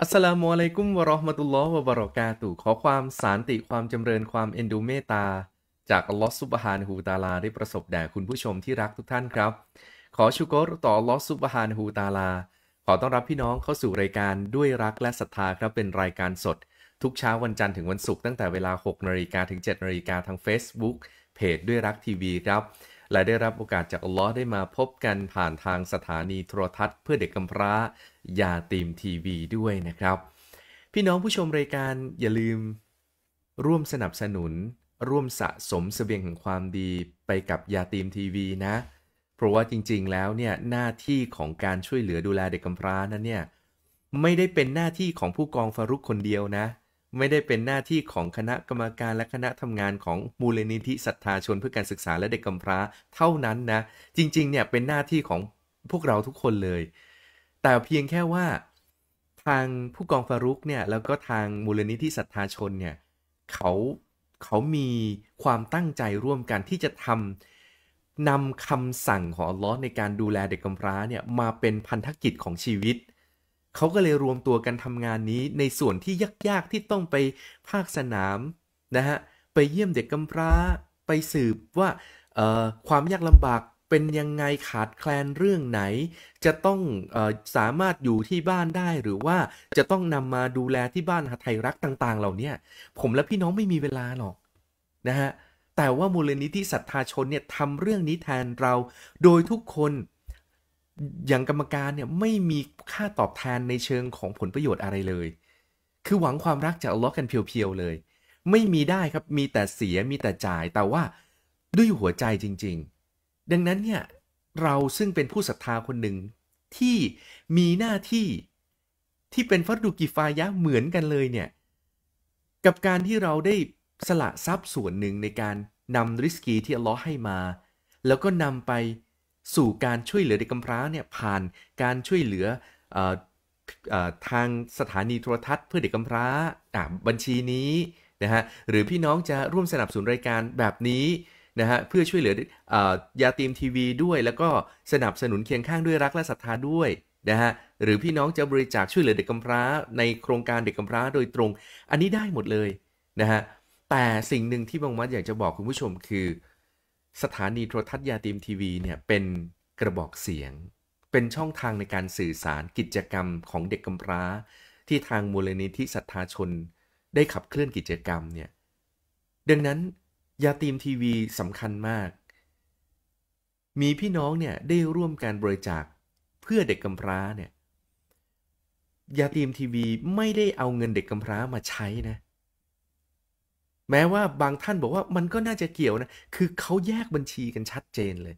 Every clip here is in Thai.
อัสสลามุอะลัยกุมวะราะห์มะตุลลอฮ์วะบะเราะกาตุขอความสันติความจำเริญความเอ็นดูเมตตาจากอัลลอฮ์ซุบฮานะฮูตาลาได้ประสบแด่คุณผู้ชมที่รักทุกท่านครับ ขอชูกรต่ออัลลอฮ์ซุบฮานะฮูตาลา ขอต้อนรับพี่น้องเข้าสู่รายการด้วยรักและศรัทธาครับเป็นรายการสดทุกเช้า วันจันทร์ถึงวันศุกร์ตั้งแต่เวลา6นาฬิกาถึง 7นาฬิกาทาง Facebook เพจด้วยรักทีวีครับและได้รับโอกาสจากอัลลอฮ์ได้มาพบกันผ่านทางสถานีโทรทัศน์เพื่อเด็กกำพร้า ยาตีมทีวีด้วยนะครับ พี่น้องผู้ชมรายการอย่าลืม ร่วมสนับสนุน ร่วมสะสมสเสบียงแห่งความดีไปกับยาตีมทีวีนะเพราะว่าจริงๆแล้วเนี่ยหน้าที่ของการช่วยเหลือดูแลเด็กกำพร้านั้นเนี่ยไม่ได้เป็นหน้าที่ของผู้กองฟารุกคนเดียวนะไม่ได้เป็นหน้าที่ของคณะกรรมการและคณะทำงานของมูลนิธิศรัทธาชนเพื่อการศึกษาและเด็กกำพร้าเท่านั้นนะจริงๆเนี่ยเป็นหน้าที่ของพวกเราทุกคนเลย แต่เพียงแค่ว่าทางผู้กองฟารุกเนี่ยแล้วก็ทางมูลนิธิศรัทธาชนเนี่ยเขาเขามีความตั้งใจร่วมกันที่จะทำนำคำสั่งของอัลลอฮ์ในการดูแลเด็กกำพร้าเนี่ยมาเป็นพันธกิจของชีวิตเขาก็เลยรวมตัวกันทำงานนี้ในส่วนที่ยากๆที่ต้องไปภาคสนามนะฮะไปเยี่ยมเด็กกำพร้าไปสืบว่าความยากลำบากเป็นยังไงขาดแคลนเรื่องไหน จะต้องอสามารถอยู่ที่บ้านได้หรือว่าจะต้องนำมาดูแลที่บ้านหาไทยรักต่างๆเหล่านี้ผมและพี่น้องไม่มีเวลาหรอกนะฮะแต่ว่ามูลนิธิศรัทธาชนเนี่ยทำเรื่องนี้แทนเราโดยทุกคนอย่างกรรมการเนี่ยไม่มีค่าตอบแทนในเชิงของผลประโยชน์อะไรเลย คือหวังความรักจากอัลลอฮ์กันเพียวๆ เลย ไม่มีได้ครับ มีแต่เสีย มีแต่จ่าย แต่ว่าด้วยหัวใจจริงๆ ดังนั้นเนี่ย เราซึ่งเป็นผู้ศรัทธาคนหนึ่งที่มีหน้าที่ที่เป็นฟัดดูกิฟายะเหมือนกันเลยเนี่ย กับการที่เราได้สละทรัพย์ส่วนหนึ่งในการนำริสกีที่อัลลอฮ์ให้มา แล้วก็นำไปสู่การช่วยเหลือเด็กกำพร้าเนี่ยผ่านการช่วยเหลือทางสถานีโทรทัศน์เพื่อเด็กกำพร้าบัญชีนี้นะฮะหรือพี่น้องจะร่วมสนับสนุนรายการแบบนี้นะฮะเพื่อช่วยเหลือยาตีมทีวีด้วย แล้วก็สนับสนุนเคียงข้างด้วยรักและศรัทธาด้วยนะฮะหรือพี่น้องจะบริจาคช่วยเหลือเด็กกำพร้า ในโครงการเด็กกำพร้าโดยตรง อันนี้ได้หมดเลยนะฮะแต่สิ่งหนึ่งที่บางวัดอยากจะบอกคุณผู้ชมคือสถานีโทรทัศน์ยาตีมทีวีเนี่ยเป็นกระบอกเสียง เป็นช่องทางในการสื่อสารกิจกรรมของเด็กกำพร้า ที่ทางมูลนิธิศรัทธาชนได้ขับเคลื่อนกิจกรรมเนี่ยดังนั้นยาตีมทีวีสำคัญมาก มีพี่น้องเนี่ยได้ร่วมการบริจาคเพื่อเด็กกำพร้าเนี่ยยาตีมทีวีไม่ได้เอาเงินเด็กกำพร้ามาใช้นะแม้ว่าบางท่านบอกว่ามันก็น่าจะเกี่ยวนะ คือเขาแยกบัญชีกันชัดเจนเลย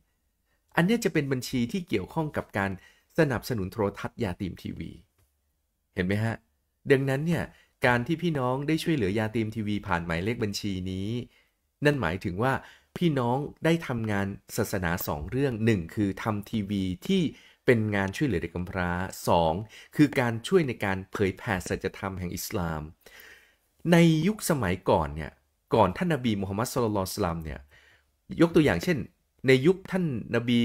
อันนี้จะเป็นบัญชีที่เกี่ยวข้องกับการสนับสนุนโทรทัศน์ยาตีมทีวี เห็นไหมฮะดังนั้นเนี่ยการที่พี่น้องได้ช่วยเหลือยาตีมทีวี ผ่านหมายเลขบัญชีนี้ นั่นหมายถึงว่า พี่น้องได้ทำงานศาสนาสองเรื่องหนึ่งคือทำทีวีที่เป็นงานช่วยเหลือเด็กกำพร้า 2. คือการช่วยในการเผยแผ่ศาสนธรรมแห่งอิสลามในยุคสมัยก่อนเนี่ย ก่อนท่านนบีมูฮัมมัดสุลลัลสลามเนี่ย ยกตัวอย่างเช่น ในยุคท่านนบี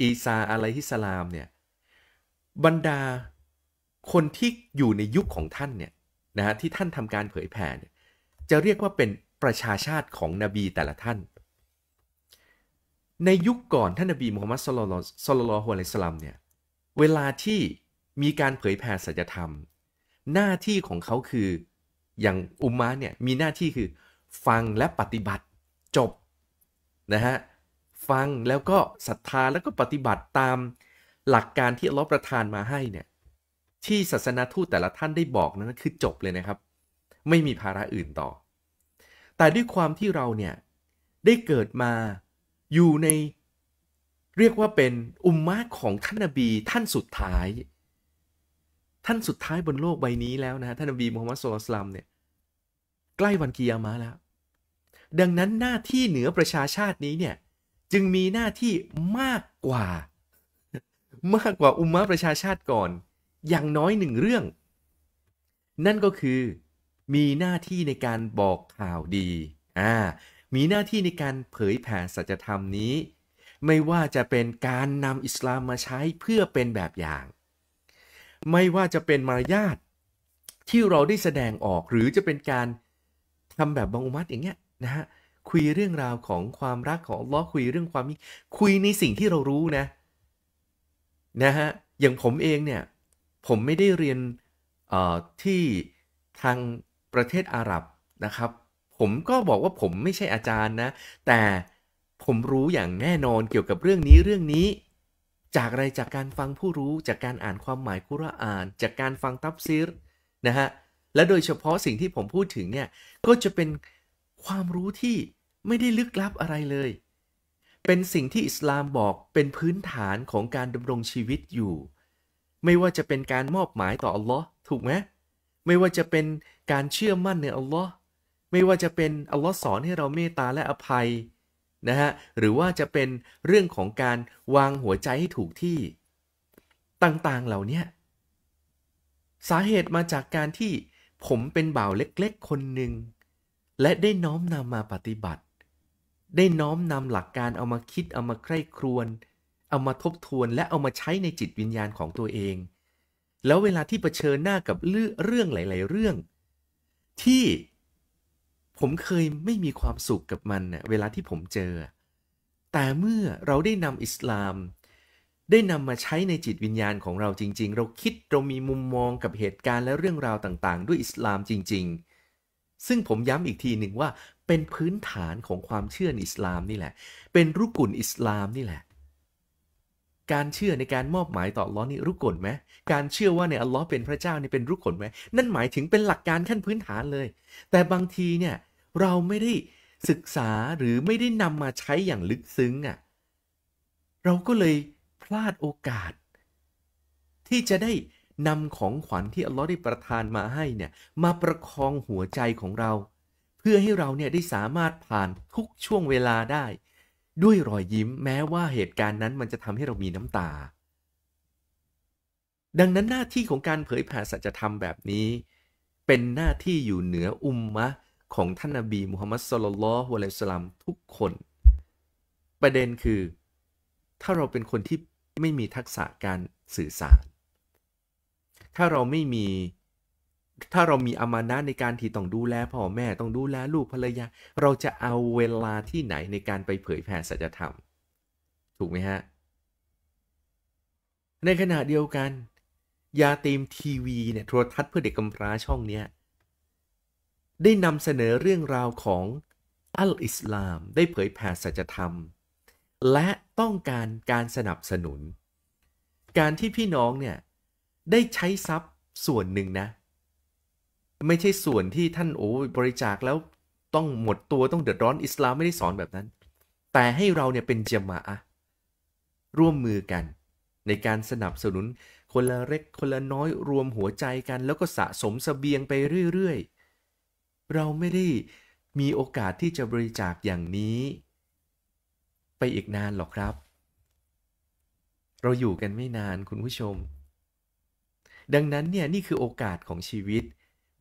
อีซาอะลัฮิสลามเนี่ย บรรดาคนที่อยู่ในยุคของท่านเนี่ยนะฮะ ที่ท่านทำการเผยแผ่เนี่ยจะเรียกว่าเป็นประชาชาติของนบีแต่ละท่าน ในยุคก่อนท่านนบีมูฮัมมัดสุลลัลสุลลัลฮุอะลัยสลามเนี่ย เวลาที่มีการเผยแผ่ศาสนธรรม หน้าที่ของเขาคืออย่างอุมมะเนี่ยมีหน้าที่คือฟังและปฏิบัติจบนะฮะฟังแล้วก็ศรัทธาแล้วก็ปฏิบัติตามหลักการที่อัลลอฮ์ประทานมาให้เนี่ยที่ศาสนาทูตแต่ละท่านได้บอกนั้นคือจบเลยนะครับ ไม่มีภาระอื่นต่อ แต่ด้วยความที่เราเนี่ยได้เกิดมาอยู่ในเรียกว่าเป็นอุมมะของท่านนบีท่านสุดท้ายท่านสุดท้ายบนโลกใบนี้แล้วนะท่านอบีมุฮัมมัดสุลตัมเนี่ยใกล้วันกิยามะแล้ว ดังนั้นหน้าที่เหนือประชาชาตินี้เนี่ยจึงมีหน้าที่มากกว่ามากกว่าอุมมะประชาชาติก่อน อย่างน้อยหนึ่งเรื่อง นั่นก็คือมีหน้าที่ในการบอกข่าวดีอ่ามีหน้าที่ในการเผยแผ่สัจธรรมนี้ ไม่ว่าจะเป็นการนำอิสลามมาใช้เพื่อเป็นแบบอย่างไม่ว่าจะเป็นมารยาทที่เราได้แสดงออกหรือจะเป็นการทำแบบบังอุมัตอย่างเงี้ยนะฮะคุยเรื่องราวของความรักของล้อคุยเรื่องความคุยในสิ่งที่เรารู้นะนะฮะอย่างผมเองเนี่ยผมไม่ได้เรียนที่ทางประเทศอาหรับนะครับ ผมก็บอกว่าผมไม่ใช่อาจารย์นะ แต่ผมรู้อย่างแน่นอนเกี่ยวกับเรื่องนี้เรื่องนี้จากอะไรจากการฟังผู้รู้จากการอ่านความหมายคุรอาน จากการฟังตับซีรนะฮะ และโดยเฉพาะสิ่งที่ผมพูดถึงเนี่ยก็จะเป็นความรู้ที่ไม่ได้ลึกลับอะไรเลย เป็นสิ่งที่อิสลามบอกเป็นพื้นฐานของการดำรงชีวิตอยู่ ไม่ว่าจะเป็นการมอบหมายต่ออัลลอฮ์ถูกไหมไม่ว่าจะเป็นการเชื่อมั่นในอัลลอฮ์ไม่ว่าจะเป็นอัลลอฮ์สอนให้เราเมตตาและอภัยนะฮะหรือว่าจะเป็นเรื่องของการวางหัวใจให้ถูกที่ ต่างๆเหล่านี้สาเหตุมาจากการที่ผมเป็นบ่าวเล็กๆ คนหนึ่งและได้น้อมนำมาปฏิบัติ ได้น้อมนำหลักการเอามาคิดเอามาใคร่ครวน เอามาทบทวนและเอามาใช้ในจิตวิญญาณของตัวเอง แล้วเวลาที่เผชิญหน้ากับเรื่องหลาย ๆ เรื่อง ที่ผมเคยไม่มีความสุขกับมันเน่ยเวลาที่ผมเจอ แต่เมื่อเราได้นำอิสลาม ได้นำมาใช้ในจิตวิญญาณของเราจริงๆ เราคิดเรามีมุมมองกับเหตุการณ์และเรื่องราวต่างๆ ด้วยอิสลามจริงๆ ซึ่งผมย้ำอีกทีหนึ่งว่าเป็นพื้นฐานของความเชื่อในอิสลามนี่แหละ เป็นรุกุลอิสลามนี่แหละการเชื่อในการมอบหมายต่อล้อนี่รู้กลไหม การเชื่อว่าในอัลลอฮ์เป็นพระเจ้านี่เป็นรู้กลไหม นั่นหมายถึงเป็นหลักการขั้นพื้นฐานเลย แต่บางทีเนี่ยเราไม่ได้ศึกษาหรือไม่ได้นำมาใช้อย่างลึกซึ้งอะ่ะ เราก็เลยพลาดโอกาส ที่จะได้นำของขวัญที่อัลลอฮ์ได้ประทานมาให้เนี่ยมาประคองหัวใจของเรา เพื่อให้เราเนี่ยได้สามารถผ่านทุกช่วงเวลาได้ด้วยรอยยิ้มแม้ว่าเหตุการณ์นั้นมันจะทำให้เรามีน้ำตา ดังนั้นหน้าที่ของการเผยแผ่สัจธรรมแบบนี้ เป็นหน้าที่อยู่เหนืออุมมะของท่านนบีมุฮัมมัดสุลลัลฮวะลัยสลัมทุกคน ประเด็นคือถ้าเราเป็นคนที่ไม่มีทักษะการสื่อสาร ถ้าเราไม่มีถ้าเรามีอามานะในการที่ต้องดูแลพ่อแม่ต้องดูแลลูกภรรยาเราจะเอาเวลาที่ไหนในการไปเผยแผ่สัจธรรม ถูกไหมฮะ ในขณะเดียวกัน ยาเต็มทีวีเนี่ยโทรทัศน์เพื่อเด็กกำพร้าช่องเนี้ยได้นำเสนอเรื่องราวของอัลอิสลาม ได้เผยแผ่สัจธรรม และต้องการการสนับสนุน การที่พี่น้องเนี่ยได้ใช้ทรัพย์ส่วนหนึ่งนะไม่ใช่ส่วนที่ท่านโอ้บริจาคแล้วต้องหมดตัวต้องเดือดร้อนอิสลามไม่ได้สอนแบบนั้น แต่ให้เราเนี่ยเป็นเจมาอะร่วมมือกัน ในการสนับสนุนคนละเล็กคนละน้อยรวมหัวใจกันแล้วก็สะสมสเสบียงไปเรื่อยๆเราไม่ได้มีโอกาสที่จะบริจาคอย่างนี้ ไปอีกนานหรอกครับ เราอยู่กันไม่นานคุณผู้ชม ดังนั้นเนี่ยนี่คือโอกาสของชีวิต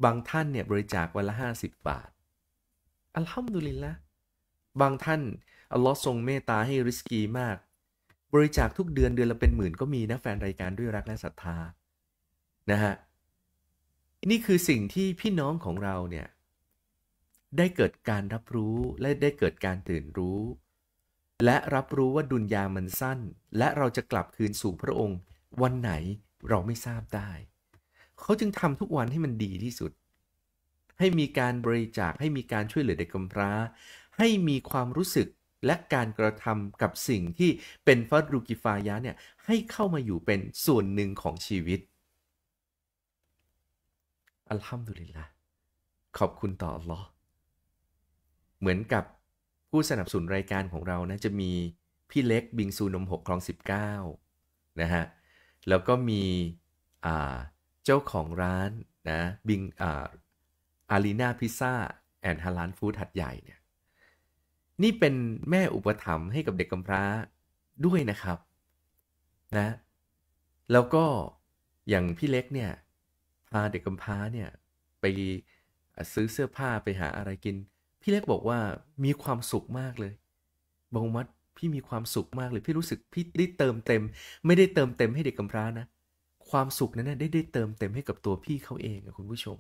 บางท่านเนี่ยบริจาควันละ50บาท อัลฮัมดุลิลละ บางท่านอัลลอฮ์ทรงเมตตาให้ริสกีมาก บริจาคทุกเดือนเดือนละเป็นหมื่นก็มีนะแฟนรายการด้วยรักและศรัทธา นะฮะ นี่คือสิ่งที่พี่น้องของเราเนี่ยได้เกิดการรับรู้และได้เกิดการตื่นรู้ และรับรู้ว่าดุนยามันสั้น และเราจะกลับคืนสู่พระองค์ วันไหนเราไม่ทราบได้เขาจึงทำทุกวันให้มันดีที่สุด ให้มีการบริจาค ให้มีการช่วยเหลือเด็กกำพร้า ให้มีความรู้สึกและการกระทำกับสิ่งที่เป็นฟัดรูกิฟายะเนี่ย ให้เข้ามาอยู่เป็นส่วนหนึ่งของชีวิต อัลฮัมดุลิลละขอบคุณต่ออัลลอฮ์เหมือนกับผู้สนับสนุนรายการของเรานะ จะมี พี่เล็กบิงซูนมหกคลอง 19 นะฮะ แล้วก็มีอ่าเจ้าของร้านนะบิงอาอารีนาพิซซ่าแอนฮาลันฟู้ดหัดใหญ่เนี่ยนี่เป็นแม่อุปถัมภ์ให้กับเด็กกำพร้าด้วยนะครับนะแล้วก็อย่างพี่เล็กเนี่ยพาเด็กกำพร้าเนี่ยไปซื้อเสื้อผ้าไปหาอะไรกิน พี่เล็กบอกว่ามีความสุขมากเลยบงมัดพี่มีความสุขมากเลยพี่รู้สึกพี่ได้เติมเต็ม ไม่ได้เติมเต็มให้เด็กกำพร้านะความสุขนั้นได้ได้เติมเต็มให้กับตัวพี่เขาเองคุณผู้ชม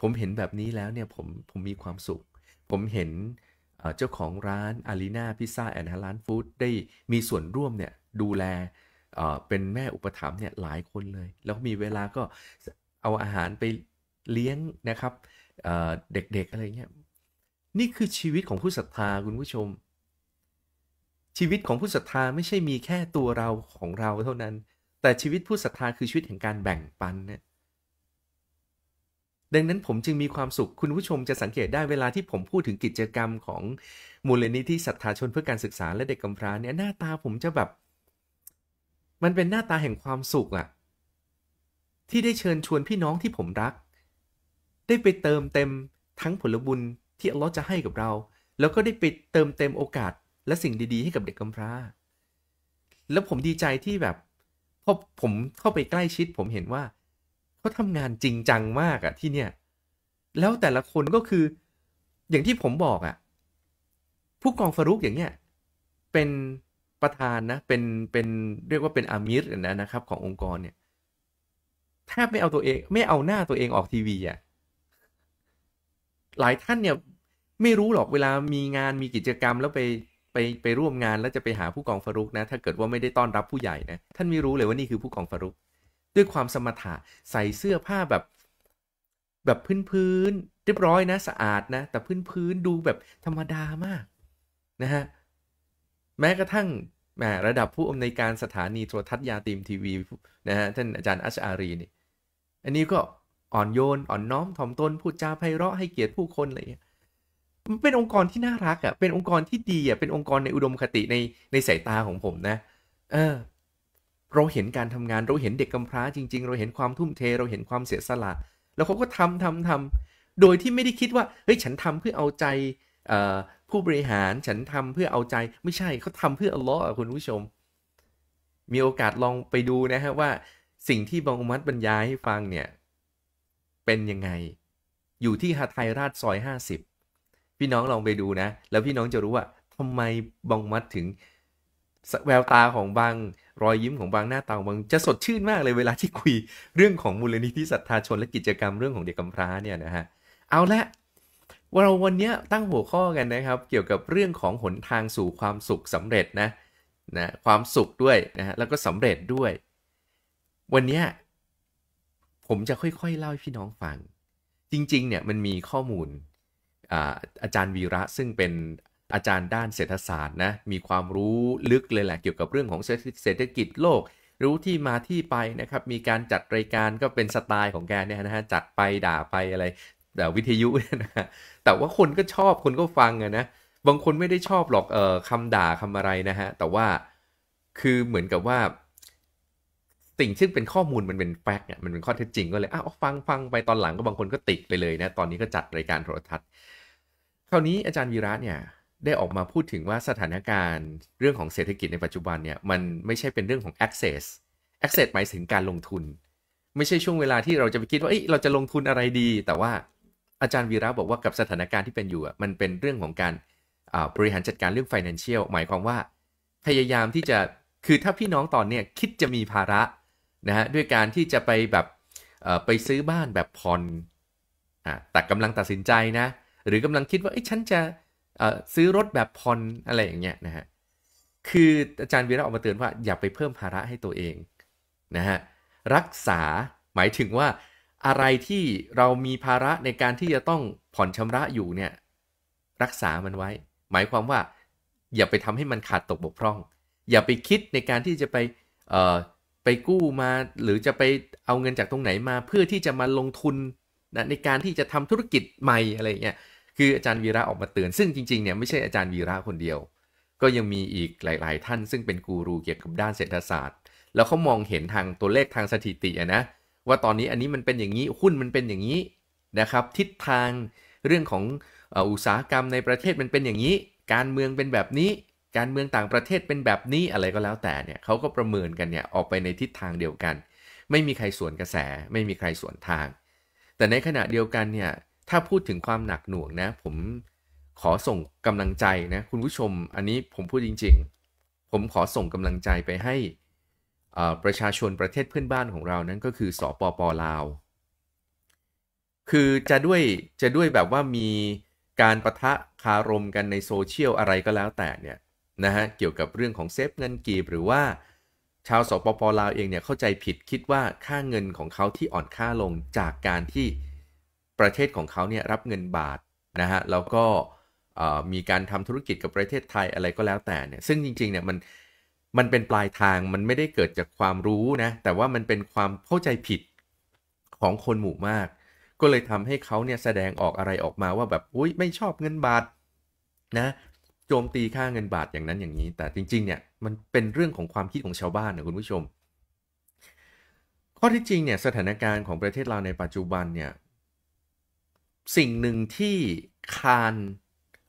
ผมเห็นแบบนี้แล้วเนี่ยผมผมมีความสุข ผมเห็นเจ้าของร้านอารีนาพิซซ่า แอนด์ร้านฟู้ดได้มีส่วนร่วมเนี่ยดูแลเป็นแม่อุปถัมภ์เนี่ยหลายคนเลย แล้วมีเวลาก็เอาอาหารไปเลี้ยงนะครับ เด็ก ๆ อะไรเงี้ยนี่คือชีวิตของผู้ศรัทธาคุณผู้ชม ชีวิตของผู้ศรัทธาไม่ใช่มีแค่ตัวเราของเราเท่านั้นแต่ชีวิตผู้ศรัทธาคือชีวิตแห่งการแบ่งปันเนี่ย ดังนั้นผมจึงมีความสุขคุณผู้ชมจะสังเกตได้เวลาที่ผมพูดถึงกิจกรรมของมูลนิธิศรัทธาชนเพื่อการศึกษาและเด็กกำพร้าเนี่ย หน้าตาผมจะแบบ มันเป็นหน้าตาแห่งความสุขอะ ที่ได้เชิญชวนพี่น้องที่ผมรัก ได้ไปเติมเต็มทั้งผลบุญที่อัลลอฮ์จะให้กับเรา แล้วก็ได้ไปเติมเต็มโอกาส และสิ่งดีๆ ให้กับเด็กกำพร้า แล้วผมดีใจที่แบบพะผมเข้าไปใกล้ชิด ผมเห็นว่าเขาทำงานจริงจังมากอะที่เนี่ยแล้วแต่ละคนก็คืออย่างที่ผมบอกอะผู้กองฟารุกอย่างเนี้ยเป็นประธานนะ เป็นเป็นเรียกว่าเป็นอามิรนะนะครับ ขององค์กรเนี่ยแทบไม่เอาตัวเองไม่เอาหน้าตัวเองออกทีวีอะหลายท่านเนี่ยไม่รู้หรอกเวลามีงานมีกิจกรรมแล้วไปไปไปร่วมงานแล้วจะไปหาผู้กองฟารุกนะถ้าเกิดว่าไม่ได้ต้อนรับผู้ใหญ่นะท่านไม่รู้เลยว่านี่คือผู้กองฟารุกด้วยความสมถะใส่เสื้อผ้าแบบแบบพื้นพื้นเรียบร้อยนะสะอาดนะแต่พื้นพื้นดูแบบธรรมดามาก นะฮะ แม้กระทั่งแมระดับผู้อำนวยการสถานีโทรทัศน์ยาตีมทีวีนะฮะท่านอาจารย์อัชอารีนี่อันนี้ก็อ่อนโยนอ่อนน้อมถ่อมตนพูดจาไพเราะให้เกียรติผู้คนอะไรอย่างเงี้ยมันเป็นองค์กรที่น่ารักอะ่ะ เป็นองค์กรที่ดีอะ่ะ เป็นองค์กรในอุดมคติในในสายตาของผมนะ เออ เราเห็นการทำงาน เราเห็นเด็กกำพร้าจริงๆ เราเห็นความทุ่มเท เราเห็นความเสียสละ แล้วเขาก็ทำทำทำโดยที่ไม่ได้คิดว่า เฮ้ย ฉันทำเพื่อเอาใจผู้บริหาร ฉันทำเพื่อเอาใจ ไม่ใช่เขาทำเพื่ออัลลอฮ์คุณผู้ชม มีโอกาสลองไปดูนะฮะว่าสิ่งที่บองอุมัตบรรยายให้ฟังเนี่ยเป็นยังไง อยู่ที่ฮาไทยราชซอยห้าสิบพี่น้องลองไปดูนะแล้วพี่น้องจะรู้ว่าทำไมบองมัดถึงแววตาของบางรอยยิ้มของบางหน้าตาบางจะสดชื่นมากเลยเวลาที่คุยเรื่องของมูลนิธิศรัทธาชนและกิจกรรมเรื่องของเด็กกำพร้าเนี่ยนะฮะเอาละเราวันนี้ตั้งหัวข้อกันนะครับ เกี่ยวกับเรื่องของหนทางสู่ความสุขสำเร็จนะนะความสุขด้วยนะฮะแล้วก็สำเร็จด้วย วันนี้ผมจะค่อย ๆ เล่าให้พี่น้องฟัง จริงๆเนี่ยมันมีข้อมูลอาจารย์วีระซึ่งเป็นอาจารย์ด้านเศรษฐศาสตร์นะมีความรู้ลึกเลยแหละเกี่ยวกับเรื่องของเศรษฐกิจโลก รู้ที่มาที่ไปนะครับมีการจัดรายการก็เป็นสไตล์ของแกเนี่ยนะฮะจัดไปด่าไปอะไรแต่วิทยุนะฮะแต่ว่าคนก็ชอบคนก็ฟังอะนะบางคนไม่ได้ชอบหรอกเออคำด่าคำอะไรนะฮะแต่ว่าคือเหมือนกับว่าสิ่งซึ่งเป็นข้อมูลมันเป็นแฟกต์เนี่ยมันเป็นข้อเท็จจริงก็เลยอ้าวฟังฟังไปตอนหลังก็บางคนก็ติดไปเลยนะตอนนี้ก็จัดรายการโทรทัศน์คราวนี้อาจารย์วีระเนี่ยได้ออกมาพูดถึงว่าสถานการณ์ เรื่องของเศรษฐกิจในปัจจุบันเนี่ยมันไม่ใช่เป็นเรื่องของ access access หมายถึงการลงทุน ไม่ใช่ช่วงเวลาที่เราจะไปคิดว่าเอ้ยเราจะลงทุนอะไรดี แต่ว่าอาจารย์วีระบอกว่ากับสถานการณ์ที่เป็นอยู่มันเป็นเรื่องของการบริหารจัดการเรื่อง financial หมายความว่าพยายามที่จะคือถ้าพี่น้องตอนเนี้ยคิดจะมีภาระนะฮะด้วยการที่จะไปแบบไปซื้อบ้านแบบผ่อนอ่ะแต่กำลังตัดสินใจนะหรือกำลังคิดว่าไอ้ฉันจะซื้อรถแบบผ่อนอะไรอย่างเงี้ยนะฮะ คืออาจารย์วีระออกมาเตือนว่าอย่าไปเพิ่มภาระให้ตัวเองนะฮะรักษาหมายถึงว่าอะไรที่เรามีภาระในการที่จะต้องผ่อนชำระอยู่เนี่ยรักษามันไว้ หมายความว่าอย่าไปทำให้มันขาดตกบกพร่อง อย่าไปคิดในการที่จะไปไปกู้มาหรือจะไปเอาเงินจากตรงไหนมา เพื่อที่จะมาลงทุนนะในการที่จะทำธุรกิจใหม่อะไรเงี้ยคืออาจารย์วีระออกมาเตือนซึ่งจริงๆเนี่ยไม่ใช่อาจารย์วีระคนเดียว ก็ยังมีอีกหลายๆท่าน ซึ่งเป็นกูรูเกี่ยวกับด้านเศรษฐศาสตร์ แล้วเขามองเห็นทางตัวเลขทางสถิตินะ ว่าตอนนี้อันนี้มันเป็นอย่างนี้หุ้นมันเป็นอย่างนี้นะครับ ทิศทางเรื่องของอุตสาหกรรมในประเทศมันเป็นอย่างนี้ การเมืองเป็นแบบนี้ การเมืองต่างประเทศเป็นแบบนี้อะไรก็แล้วแต่เนี่ยเขาก็ประเมินกันเนี่ยออกไปในทิศทางเดียวกัน ไม่มีใครสวนกระแส ไม่มีใครสวนทาง แต่ในขณะเดียวกันเนี่ยถ้าพูดถึงความหนักหน่วงนะผมขอส่งกำลังใจนะคุณผู้ชมอันนี้ผมพูดจริงๆ ผมขอส่งกำลังใจไปให้ประชาชนประเทศเพื่อนบ้านของเรานั้นก็คือสอปปลาวคือจะด้วยจะด้วยแบบว่ามีการประทะคารมกันในโซเชียลอะไรก็แล้วแต่เนี่ยนะฮะเกี่ยวกับเรื่องของเซฟเงินกีบหรือว่าชาวสปปลาวเองเนี่ยเข้าใจผิดคิดว่าค่าเงินของเขาที่อ่อนค่าลงจากการที่ประเทศของเขาเนี่ยรับเงินบาทนะฮะแล้วก็มีการทำธุรกิจกับประเทศไทยอะไรก็แล้วแต่เนี่ยซึ่งจริงๆเนี่ยมันมันเป็นปลายทาง มันไม่ได้เกิดจากความรู้นะแต่ว่ามันเป็นความเข้าใจผิดของคนหมู่มาก ก็เลยทำให้เขาเนี่ยแสดงออกอะไรออกมาว่าแบบอุ้ยไม่ชอบเงินบาทนะโจมตีค่าเงินบาทอย่างนั้นอย่างนี้ แต่จริงๆเนี่ยมันเป็นเรื่องของความคิดของชาวบ้านนะคุณผู้ชม ข้อที่จริงเนี่ยสถานการณ์ของประเทศเราในปัจจุบันเนี่ยสิ่งหนึ่งที่คาน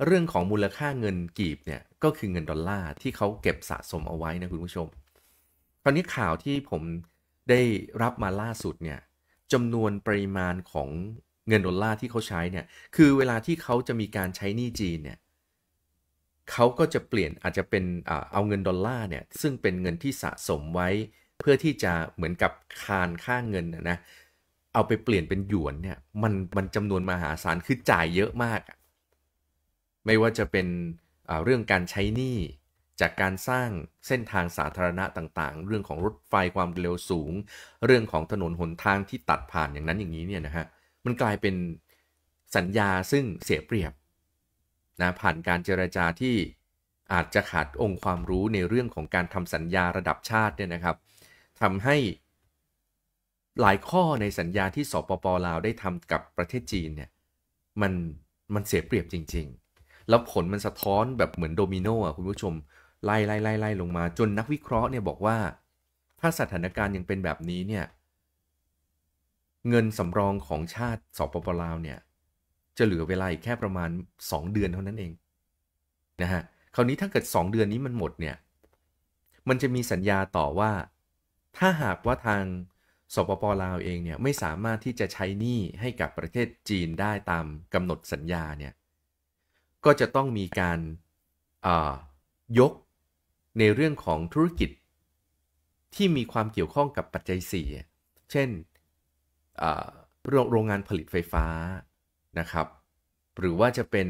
เรื่องของมูลค่าเงินกีบเนี่ยก็คือเงินดอลลาร์ที่เขาเก็บสะสมเอาไว้นะคุณผู้ชมตอนนี้ข่าวที่ผมได้รับมาล่าสุดเนี่ยจำนวนปริมาณของเงินดอลลาร์ที่เขาใช้เนี่ย คือเวลาที่เขาจะมีการใช้หนี้จีนเนี่ยเขาก็จะเปลี่ยนอาจจะเป็นเอาเงินดอลลาร์เนี่ยซึ่งเป็นเงินที่สะสมไว้ เพื่อที่จะเหมือนกับคานค่าเงินนะเอาไปเปลี่ยนเป็นหยวนเนี่ยมันมันจำนวน มหาศาลคือจ่ายเยอะมากไม่ว่าจะเป็นเรื่องการใช้หนี้จากการสร้างเส้นทางสาธารณะต่าง ๆ เรื่องของรถไฟความเร็วสูง เรื่องของถนนหนทางที่ตัดผ่านอย่างนั้นอย่างนี้เนี่ยนะฮะมันกลายเป็นสัญญาซึ่งเสียเปรียบนะผ่านการเจรจาที่อาจจะขาดองค์ความรู้ในเรื่องของการทำสัญญาระดับชาติเนี่ยนะครับทำให้หลายข้อในสัญญาที่สปปลาว ได้ทำกับประเทศจีนเนี่ยมันมันเสียเปรียบจริง ๆ แล้วผลมันสะท้อนแบบเหมือนโดมิโนอ่ะคุณผู้ชมไล่ไล่ไล่ไล่ลงมา จนนักวิเคราะห์เนี่ยบอกว่า ถ้าสถานการณ์ยังเป็นแบบนี้เนี่ยเงินสำรองของชาติสปปลาวเนี่ยจะเหลือเวลาแค่ประมาณ 2 เดือนเท่านั้นเองนะฮะคราวนี้ถ้าเกิด 2 เดือนนี้มันหมดเนี่ยมันจะมีสัญญาต่อว่า ถ้าหากว่าทางสปปลาวเองเนี่ยไม่สามารถที่จะใช้หนี้ให้กับประเทศจีนได้ตามกำหนดสัญญาเนี่ย ก็จะต้องมีการยกในเรื่องของธุรกิจ ที่มีความเกี่ยวข้องกับปัจจัย 4 เช่นโรงงานผลิตไฟฟ้า นะครับ หรือว่าจะเป็น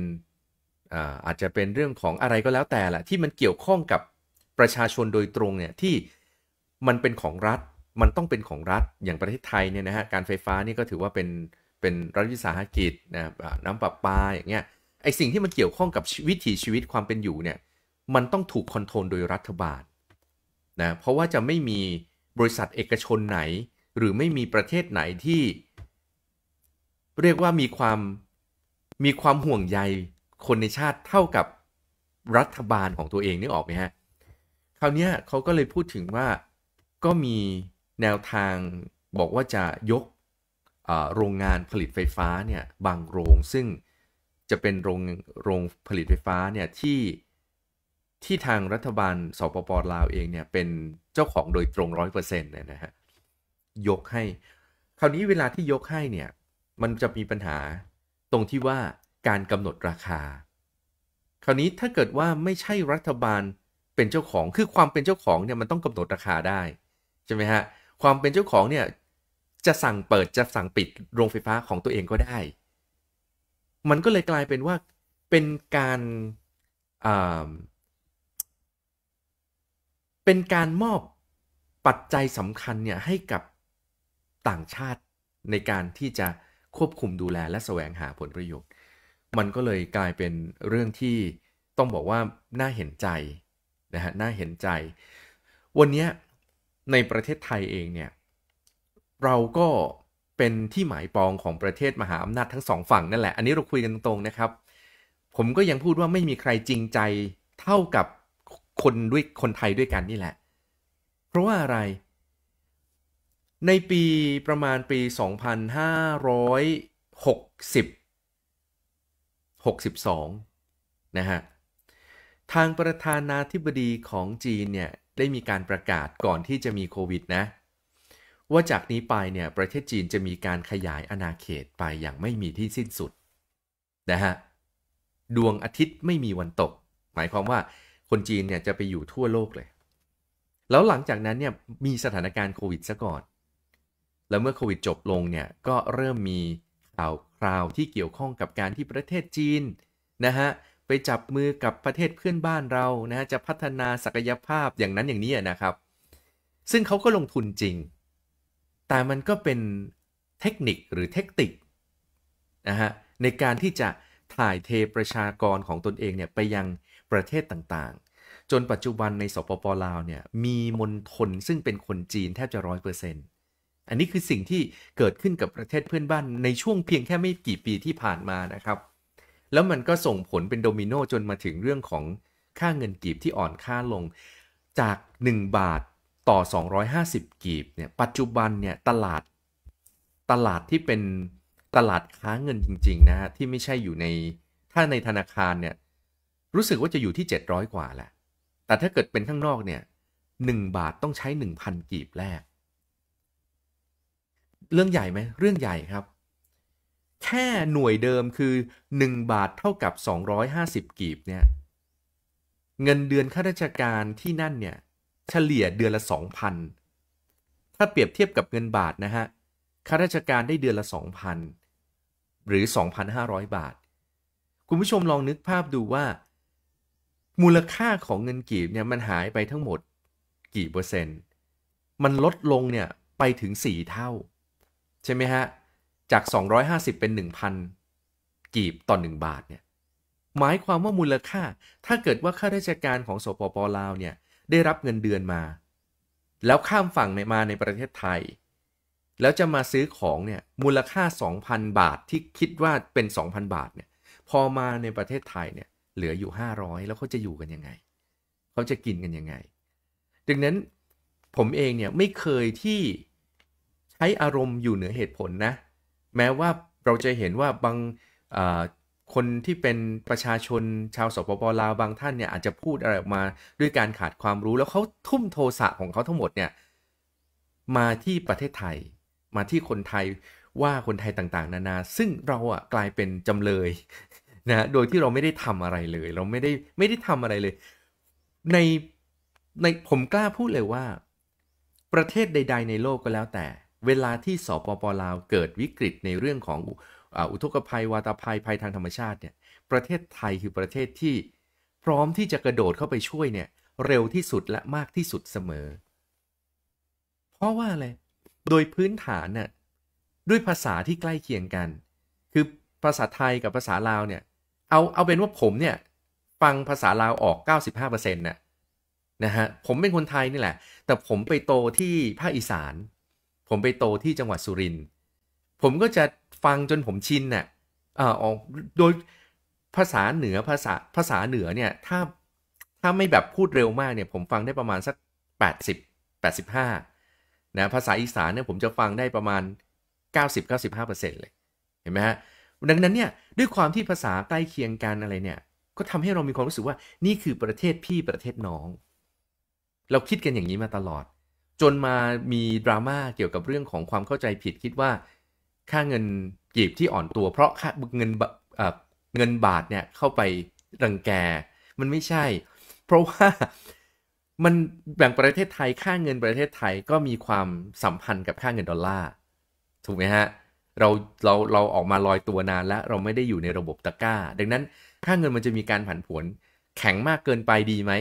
อาจจะเป็นเรื่องของอะไรก็แล้วแต่แหละ ที่มันเกี่ยวข้องกับประชาชนโดยตรงเนี่ยที่มันเป็นของรัฐมันต้องเป็นของรัฐอย่างประเทศไทยเนี่ยนะฮะการไฟฟ้า นี่ก็ถือว่าเป็น เป็นรัฐวิสาหกิจนะน้ำประปาอย่างเงี้ยไอสิ่งที่มันเกี่ยวข้องกับวิถีชีวิตความเป็นอยู่เนี่ย มันต้องถูกคอนโทรลโดยรัฐบาลนะเพราะว่าจะไม่มีบริษัทเอกชนไหน หรือไม่มีประเทศไหนที่ เรียกว่ามีความมีความห่วงใยคนในชาติเท่ากับรัฐบาลของตัวเองนึกออกไหมฮะคราวนี้เขาก็เลยพูดถึงว่าก็มีแนวทางบอกว่าจะยกโรงงานผลิตไฟฟ้า เนี่ยบางโรง ซึ่งจะเป็นโรงโรง ผลิตไฟฟ้า เนี่ย ที่ที่ทางรัฐบาลสปปลาวเอง เนี่ย เป็นเจ้าของโดยตรงร้อยเปอร์เซ็นต์นะฮะ ยกให้ คราวนี้เวลาที่ยกให้เนี่ย มันจะมีปัญหาตรงที่ว่าการกำหนดราคา คราวนี้ถ้าเกิดว่าไม่ใช่รัฐบาลเป็นเจ้าของคือความเป็นเจ้าของเนี่ยมันต้องกำหนดราคาได้ใช่ไหมฮะความเป็นเจ้าของเนี่ย จะสั่งเปิดจะสั่งปิดโรงไฟฟ้าของตัวเองก็ได้ มันก็เลยกลายเป็นว่าเป็นการเป็นการมอบปัจจัยสำคัญเนี่ย ให้กับต่างชาติในการที่จะควบคุมดูแลและแสวงหาผลประโยชน์ มันก็เลยกลายเป็นเรื่องที่ต้องบอกว่าน่าเห็นใจนะฮะน่าเห็นใจ วันนี้ในประเทศไทยเองเนี่ย เราก็เป็นที่หมายปองของประเทศมหาอำนาจทั้งสองฝั่งนั่นแหละ อันนี้เราคุยกันตรงๆนะครับ ผมก็ยังพูดว่าไม่มีใครจริงใจเท่ากับคนด้วยคนไทยด้วยกันนี่แหละ เพราะว่าอะไร ในปีประมาณปี 2560 62นะฮะทางประธานาธิบดีของจีนเนี่ยได้มีการประกาศก่อนที่จะมีโควิดนะ ว่าจากนี้ไปเนี่ยประเทศจีนจะมีการขยายอาณาเขตไปอย่างไม่มีที่สิ้นสุด นะฮะ ดวงอาทิตย์ไม่มีวันตก หมายความว่าคนจีนเนี่ยจะไปอยู่ทั่วโลกเลย แล้วหลังจากนั้นเนี่ยมีสถานการณ์โควิดซะก่อนแล้วเมื่อโควิดจบลงเนี่ยก็เริ่มมีข่าวคราวที่เกี่ยวข้องกับการที่ประเทศจีนนะฮะไปจับมือกับประเทศเพื่อนบ้านเรานะฮะจะพัฒนาศักยภาพอย่างนั้นอย่างนี้นะครับ ซึ่งเขาก็ลงทุนจริง แต่มันก็เป็นเทคนิคหรือเทคนิคนะฮะในการที่จะถ่ายเทประชากรของตนเองเนี่ยไปยังประเทศต่างๆ จนปัจจุบันในสปปลาวเนี่ยมีมณฑลซึ่งเป็นคนจีนแทบจะร้อยเปอร์เซ็นต์อันนี้คือสิ่งที่เกิดขึ้นกับประเทศเพื่อนบ้านในช่วงเพียงแค่ไม่กี่ปีที่ผ่านมานะครับแล้วมันก็ส่งผลเป็นโดมิโนจนมาถึงเรื่องของค่าเงินกีบที่อ่อนค่าลงจาก 1 บาทต่อ 250กีบเนี่ยปัจจุบันเนี่ยตลาดตลาดที่เป็นตลาดค้าเงินจริง ๆ นะฮะที่ไม่ใช่อยู่ใน ถ้าในธนาคารเนี่ยรู้สึกว่าจะอยู่ที่ 700 กว่าแหละแต่ถ้าเกิดเป็นข้างนอกเนี่ย1บาทต้องใช้ 1,000 กีบแรก เรื่องใหญ่ไหมเรื่องใหญ่ครับแค่หน่วยเดิมคือ 1 บาทเท่ากับ 250 กีบเนี่ยเงินเดือนข้าราชการที่นั่น เนี่ย เฉลี่ยเดือนละ 2,000 ถ้าเปรียบเทียบกับเงินบาทนะฮะข้าราชการได้เดือนละ 2,000 หรือ 2,500 บาท คุณผู้ชมลองนึกภาพดูว่า มูลค่าของเงินกีบเนี่ยมันหายไปทั้งหมด กี่เปอร์เซ็นต์ มันลดลงเนี่ยไปถึง 4 เท่า ใช่ไหมฮะจาก 250 เป็น 1,000 กีบต่อ1บาทเนี่ยหมายความว่ามูลค่าถ้าเกิดว่าข้าราชการของสปปลาวเนี่ยได้รับเงินเดือนมา แล้วข้ามฝั่งมาในประเทศไทยแล้วจะมาซื้อของเนี่ยมูลค่า 2,000 บาทที่คิดว่าเป็น 2,000 บาทเนี่ยพอมาในประเทศไทยเนี่ยเหลืออยู่ 500 แล้วเขาจะอยู่กันยังไงเขาจะกินกันยังไงดังนั้นผมเองเนี่ยไม่เคยที่ใช้อารมณ์อยู่เหนือเหตุผลนะแม้ว่าเราจะเห็นว่าบางคนที่เป็นประชาชนชาวสปปลาวบางท่านเนี่ยอาจจะพูดอะไรออกมาด้วยการขาดความรู้ แล้วเขาทุ่มโทสะของเขาทั้งหมดเนี่ยมาที่ประเทศไทยมาที่คนไทยว่าคนไทยต่างๆ นานาซึ่งเราอะกลายเป็นจำเลยนะโดยที่เราไม่ได้ทำอะไรเลย เราไม่ได้ไม่ได้ทำอะไรเลยในในผมกล้าพูดเลยว่าประเทศใด ๆ ในโลกก็แล้วแต่เวลาที่สปป ลาว เกิดวิกฤตในเรื่องของอุทกภัย วาตภัยภัยทางธรรมชาติเนี่ยประเทศไทยคือประเทศที่ พร้อมที่จะกระโดดเข้าไปช่วยเนี่ยเร็วที่สุดและมากที่สุดเสมอ เพราะว่า อะไร โดยพื้นฐานน่ยด้วยภาษาที่ใกล้เคียงกัน คือภาษาไทยกับภาษาลาวเนี่ยเอาเอาเป็นว่าผมเนี่ยฟังภาษาลาวออก 95%นะ่ะนะฮะผมเป็นคนไทยนี่แหละ แต่ผมไปโตที่ภาคอีสานผมไปโตที่จังหวัดสุรินทร์ ผมก็จะฟังจนผมชินน่ะอออโดยภาษาเหนือภาษาภาษาเหนือเนี่ยถ้าถ้าไม่แบบพูดเร็วมากเนี่ยผมฟังได้ประมาณสัก 80 85 นะภาษาอีสานเนี่ยผมจะฟังได้ประมาณ 90-95%เลยเห็นไหมฮะดังนั้นเนี่ยด้วยความที่ภาษาใกล้เคียงกันอะไรเนี่ยก็ทำให้เรามีความรู้สึกว่านี่คือประเทศพี่ประเทศน้อง เราคิดกันอย่างนี้มาตลอดจนมามีดราม่าเกี่ยวกับเรื่องของความเข้าใจผิดคิดว่า ค่าเงินกีบที่อ่อนตัว เพราะค่าเงินเงินบาทเนี่ยเข้าไปรังแกมันไม่ใช่ เพราะว่ามันแบ่งประเทศไทยค่าเงินประเทศไทยก็มีความสัมพันธ์กับค่าเงินดอลลาร์ถูกไหมฮะเราเราเราออกมาลอยตัวนานแล้วเราไม่ได้อยู่ในระบบตะก้า ดังนั้นค่าเงินมันจะมีการผันผวนแข็งมากเกินไปดีไหม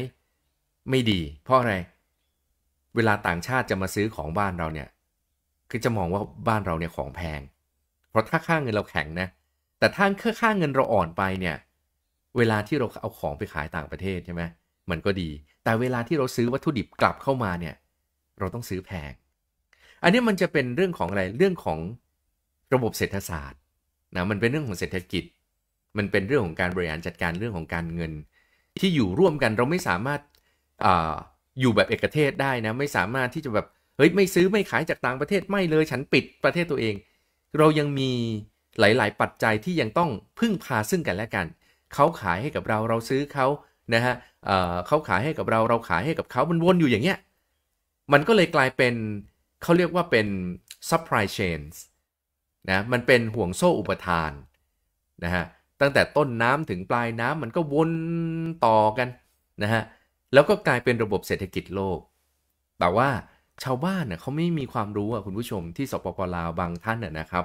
ไม่ดี เพราะอะไรเวลาต่างชาติจะมาซื้อของบ้านเราเนี่ย คือจะมองว่าบ้านเราเนี่ยของแพง เพราะถ้าค่าเงินเราแข็งนะ แต่ถ้าค่าเงินเราอ่อนไปเนี่ย เวลาที่เราเอาของไปขายต่างประเทศใช่ไหมมันก็ดี แต่เวลาที่เราซื้อวัตถุดิบกลับเข้ามาเนี่ย เราต้องซื้อแพง อันนี้มันจะเป็นเรื่องของอะไรเรื่องของระบบเศรษฐศาสตร์นะมันเป็นเรื่องของเศรษฐกิจ มันเป็นเรื่องของการบริหารจัดการเรื่องของการเงิน ที่อยู่ร่วมกันเราไม่สามารถอยู่แบบเอกเทศได้นะไม่สามารถที่จะแบบเฮ้ยไม่ซื้อไม่ขายจากต่างประเทศไม่เลยฉันปิดประเทศตัวเอง เรายังมีหลายๆ ปัจจัยที่ยังต้องพึ่งพาซึ่งกันและกัน เขาขายให้กับเราเราซื้อเขานะฮะเขาขายให้กับเราเราขายให้กับเขามันวนอยู่อย่างเงี้ยมันก็เลยกลายเป็นเขาเรียกว่าเป็น supply chains นะมันเป็นห่วงโซ่อุปทานนะฮะตั้งแต่ต้นน้ำถึงปลายน้ำมันก็วนต่อกันนะฮะแล้วก็กลายเป็นระบบเศรษฐกิจโลก แต่ว่าชาวบ้านเน่ยเขาไม่มีความรู้อ่ะคุณผู้ชมที่สปปลาวบางท่านน่ยนะครับ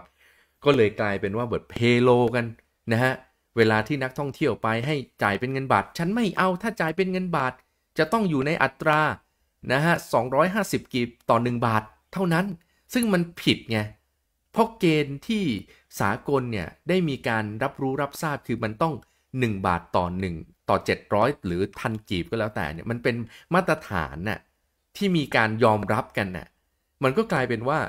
ก็เลยกลายเป็นว่าเบิดเพโลกันนะฮะ เวลาที่นักท่องเที่ยวไปให้จ่ายเป็นเงินบาท ฉันไม่เอาถ้าจ่ายเป็นเงินบาทจะต้องอยู่ในอัตรา นะฮะ 250กีบต่อ 1 บาทเท่านั้น ซึ่งมันผิดไง เพราะเกณฑ์ที่สากลเนี่ยได้มีการรับรู้รับทราบคือมันต้อง 1 บาทต่อ 1ต่อ 700หรือพันกีบก็แล้วแต่เนี่ยมันเป็นมาตรฐานน่ะที่มีการยอมรับกันน่ะมันก็กลายเป็นว่า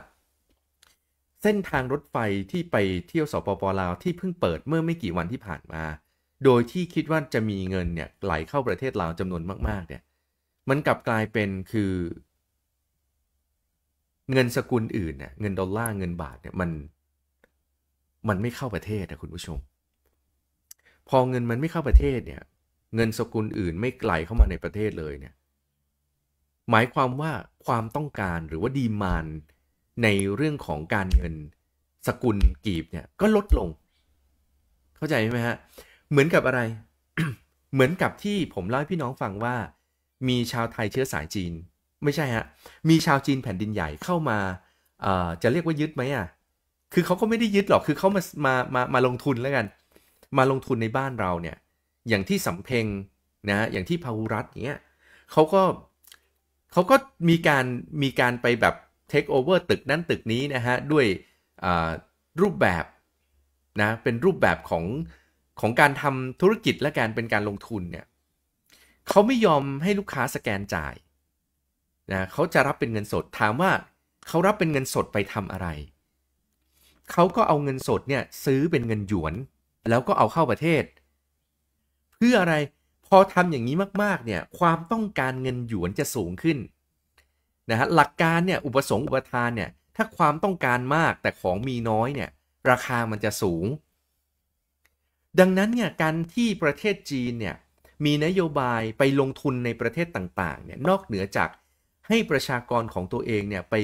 เส้นทางรถไฟที่ไปเที่ยวสปปลาวที่เพิ่งเปิดเมื่อไม่กี่วันที่ผ่านมา โดยที่คิดว่าจะมีเงินเนี่ยไหลเข้าประเทศลาวจำนวนมากๆเนี่ยมันกลับกลายเป็นคือเงินสกุลอื่นเนี่ยเงินดอลลาร์เงินบาทเนี่ยมันมันไม่เข้าประเทศนะคุณผู้ชมพอเงินมันไม่เข้าประเทศเนี่ยเงินสกุลอื่นไม่ไกลเข้ามาในประเทศเลยเนี่ยหมายความว่าความต้องการหรือว่าดีมานในเรื่องของการเงิน สกุลกีบเนี่ยก็ลดลง เข้าใจไหมฮะเหมือนกับอะไร เหมือนกับที่ผมเล่าให้พี่น้องฟังว่า มีชาวไทยเชื้อสายจีน ไม่ใช่ฮะมีชาวจีนแผ่นดินใหญ่เข้ามาจะเรียกว่ายึดไหมอ่ะคือเขาก็ไม่ได้ยึดหรอกคือเขามามามามาลงทุนแล้วกัน มาลงทุนในบ้านเราเนี่ยอย่างที่สำเพ็งนะ อย่างที่พาหรัตเนี้ยเขาก็เขาก็มีการมีการไปแบบเทคโอเวอร์ตึกนั้นตึกนี้นะฮะด้วยรูปแบบนะเป็นรูปแบบของของการทำธุรกิจและการเป็นการลงทุนเนี่ยเขาไม่ยอมให้ลูกค้าสแกนจ่ายนะเขาจะรับเป็นเงินสดถามว่าเขารับเป็นเงินสดไปทำอะไรเขาก็เอาเงินสดเนี่ยซื้อเป็นเงินหยวนแล้วก็เอาเข้าประเทศพื่ออะไรพอทำอย่างนี้มากๆเนี่ยความต้องการเงินหยวนจะสูงขึ้นนะฮะหลักการเนี่ยอุปสงค์อุปทานเนี่ยถ้าความต้องการมากแต่ของมีน้อยเนี่ยราคามันจะสูง ดังนั้นเนี่ยการที่ประเทศจีนเนี่ยมีนโยบายไปลงทุนในประเทศต่างๆเนี่ยนอกเหนือจากให้ประชากรของตัวเองเนี่ยไป